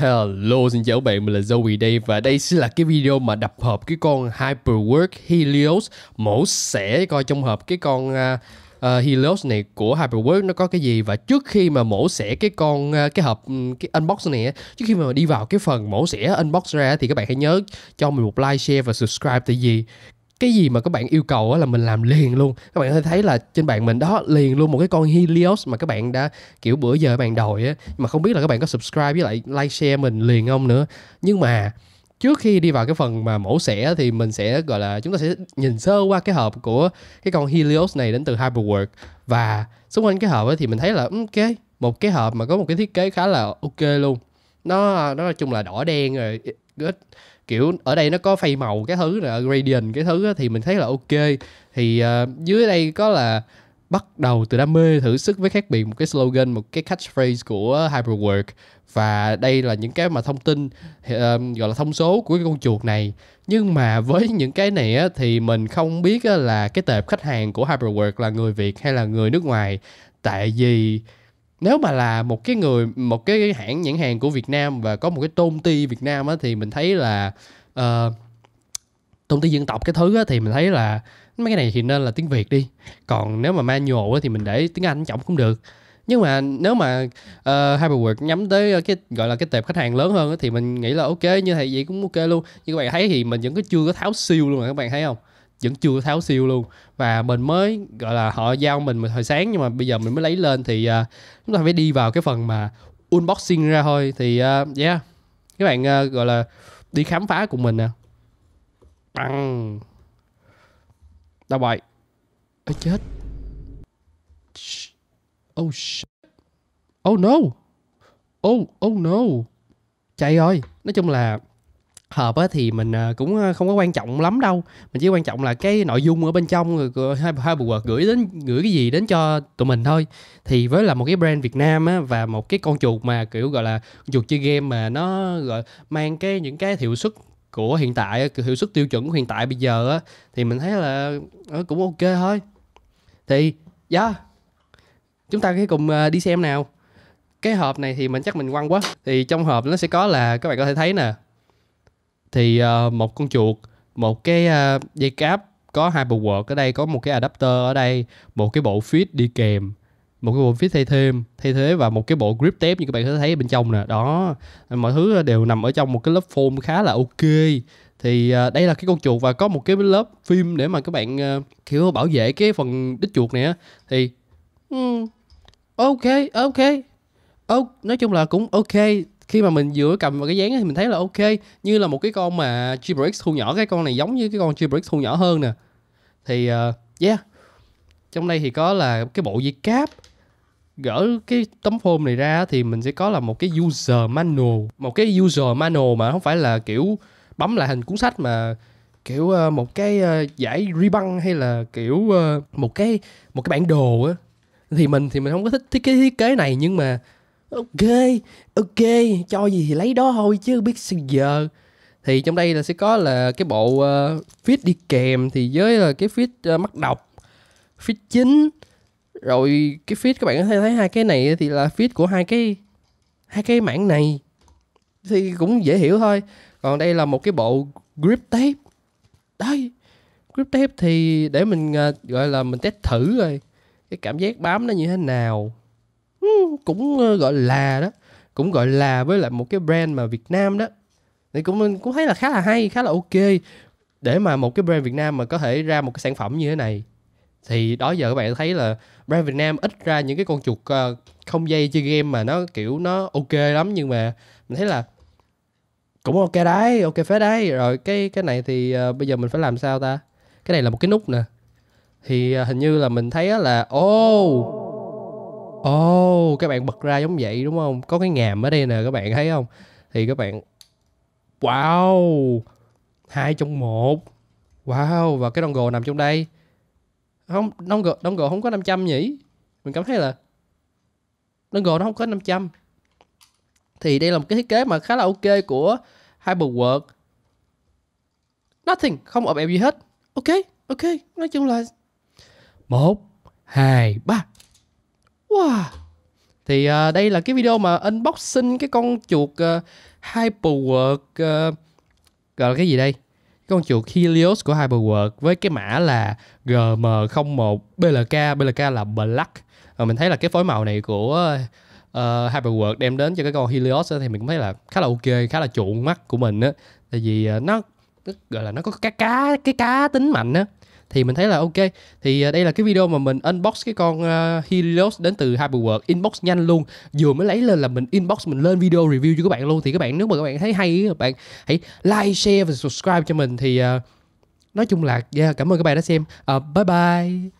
Hello, xin chào các bạn, mình là Zoe đây và đây sẽ là cái video mà đập hộp cái con Hyperwork Helios mổ xẻ coi trong hộp cái con uh, uh, Helios này của Hyperwork nó có cái gì và trước khi mà mổ xẻ cái con uh, cái hộp ừ, cái unbox này trước khi mà đi vào cái phần mổ xẻ unbox ra thì các bạn hãy nhớ cho mình một like, share và subscribe tại vì cái gì mà các bạn yêu cầu là mình làm liền luôn các bạn có thể thấy là trên bạn mình đó liền luôn một cái con Helios mà các bạn đã kiểu bữa giờ bạn đòi á mà không biết là các bạn có subscribe với lại like share mình liền không nữa nhưng mà trước khi đi vào cái phần mà mẫu xẻ thì mình sẽ gọi là chúng ta sẽ nhìn sơ qua cái hộp của cái con Helios này đến từ Hyperwork và xung quanh cái hộp thì mình thấy là ok một cái hộp mà có một cái thiết kế khá là ok luôn nó nó nói chung là đỏ đen rồi good kiểu ở đây nó có phay màu cái thứ là gradient cái thứ thì mình thấy là ok thì uh, dưới đây có là bắt đầu từ đam mê thử sức với khác biệt một cái slogan một cái catchphrase của hyperwork và đây là những cái mà thông tin uh, gọi là thông số của cái con chuột này nhưng mà với những cái này á, thì mình không biết á, là cái tệp khách hàng của hyperwork là người việt hay là người nước ngoài tại vì nếu mà là một cái người một cái hãng nhãn hàng của Việt Nam và có một cái tôn ti Việt Nam á thì mình thấy là uh, tôn ti dân tộc cái thứ á thì mình thấy là mấy cái này thì nên là tiếng Việt đi còn nếu mà manual á thì mình để tiếng Anh trọng cũng được nhưng mà nếu mà uh, Hyperwork nhắm tới cái gọi là cái tệp khách hàng lớn hơn á, thì mình nghĩ là ok như thầy vậy cũng ok luôn như các bạn thấy thì mình vẫn có chưa có tháo siêu luôn mà các bạn thấy không vẫn chưa tháo siêu luôn và mình mới gọi là họ giao mình thời sáng nhưng mà bây giờ mình mới lấy lên thì uh, chúng ta phải đi vào cái phần mà unboxing ra thôi thì uh, yeah các bạn uh, gọi là đi khám phá cùng mình nè à. bằng đâu vậy Ê, chết oh shit oh no oh oh no chạy rồi nói chung là hợp á thì mình à, cũng à, không có quan trọng lắm đâu mình chỉ quan trọng là cái nội dung ở bên trong rồi hai hai bộ quạt gửi đến gửi cái gì đến cho tụi mình thôi thì với là một cái brand Việt Nam á và một cái con chuột mà kiểu gọi là chuột chơi game mà nó gọi mang cái những cái hiệu suất của hiện tại hiệu suất tiêu chuẩn của hiện tại bây giờ á thì mình thấy là ờ, cũng ok thôi thì yeah dạ, chúng ta cái cùng à, đi xem nào cái hộp này thì mình chắc mình quăng quá thì trong hộp nó sẽ có là các bạn có thể thấy nè thì uh, một con chuột một cái uh, dây cáp có hai bộ quật ở đây có một cái adapter ở đây một cái bộ fit đi kèm một cái bộ fit thay thêm thay thế và một cái bộ grip tape như các bạn có thể thấy bên trong nè đó mọi thứ đều nằm ở trong một cái lớp foam khá là ok thì uh, đây là cái con chuột và có một cái lớp phim để mà các bạn uh, kiểu bảo vệ cái phần đít chuột này á thì um, ok ok oh, nói chung là cũng ok khi mà mình vừa cầm vào cái dáng thì mình thấy là ok như là một cái con mà GBX thu nhỏ cái con này giống như cái con GBX thu nhỏ hơn nè thì uh, yeah trong đây thì có là cái bộ dây cáp gỡ cái tấm phone này ra thì mình sẽ có là một cái user manual một cái user manual mà không phải là kiểu bấm lại hình cuốn sách mà kiểu ờ, một cái ờ, giải ribbon hay là kiểu một cái một cái bản đồ á thì mình thì mình không có thích thiết cái thiết kế này nhưng mà ok ok cho gì thì lấy đó thôi chứ biết sao giờ thì trong đây là sẽ có là cái bộ uh, feed đi kèm thì với là cái fit uh, ờ, mắt đọc fit chính rồi cái fit các bạn có thể thấy hai cái này thì là fit của hai cái hai cái mảng này thì cũng dễ hiểu thôi còn đây là một cái bộ grip tape đây grip tape thì để mình uh, gọi là mình test thử rồi cái cảm giác bám nó như thế nào Hmm, cũng ờ, gọi là đó cũng gọi là với lại một cái brand mà Việt Nam đó thì cũng cũng thấy là khá là hay khá là ok để mà một cái brand Việt Nam mà có thể ra một cái sản phẩm như thế này thì đó giờ các bạn thấy là brand Việt Nam ít ra những cái con chuột ờ, không dây chơi game mà nó kiểu nó ok lắm nhưng mà mình thấy là cũng ok đấy ok phết đấy rồi cái cái này thì uh, bây giờ mình phải làm sao ta cái này là một cái nút nè thì uh, hình như là mình thấy là ô oh, Ồ, oh, các bạn bật ra giống vậy đúng không? Có cái ngàm ở đây nè các bạn thấy không? Thì các bạn Wow. hai trong một Wow, và cái dongle nằm trong đây. Không, dongle, dongle không có 500 nhỉ? Mình cảm thấy là dongle nó không có 500. Thì đây là một cái thiết kế mà khá là ok của Hyperwork. Nothing, không ập ẹp gì hết. Ok, ok, nói chung là một, hai, ba. Wow. Thì uh, đây là cái video mà unboxing cái con chuột uh, Hyperwork uh, gọi là cái gì đây? Con chuột Helios của Hyperwork với cái mã là GM01BLK, BLK là Black. Và mình thấy là cái phối màu này của uh, Hyperwork đem đến cho cái con Helios thì mình cũng thấy là khá là ok, khá là chuộng mắt của mình á. Tại vì uh, nó, gọi là nó có cái cá cái cá tính mạnh á thì mình thấy là ok thì à, đây là cái video mà mình unbox cái con à, Helios đến từ Hyperworld inbox nhanh luôn vừa mới lấy lên là mình inbox mình lên video review cho các bạn luôn thì các bạn nếu mà các bạn thấy hay các bạn hãy like share và subscribe cho mình thì uh, nói chung là yeah, cảm ơn các bạn đã xem uh, bye bye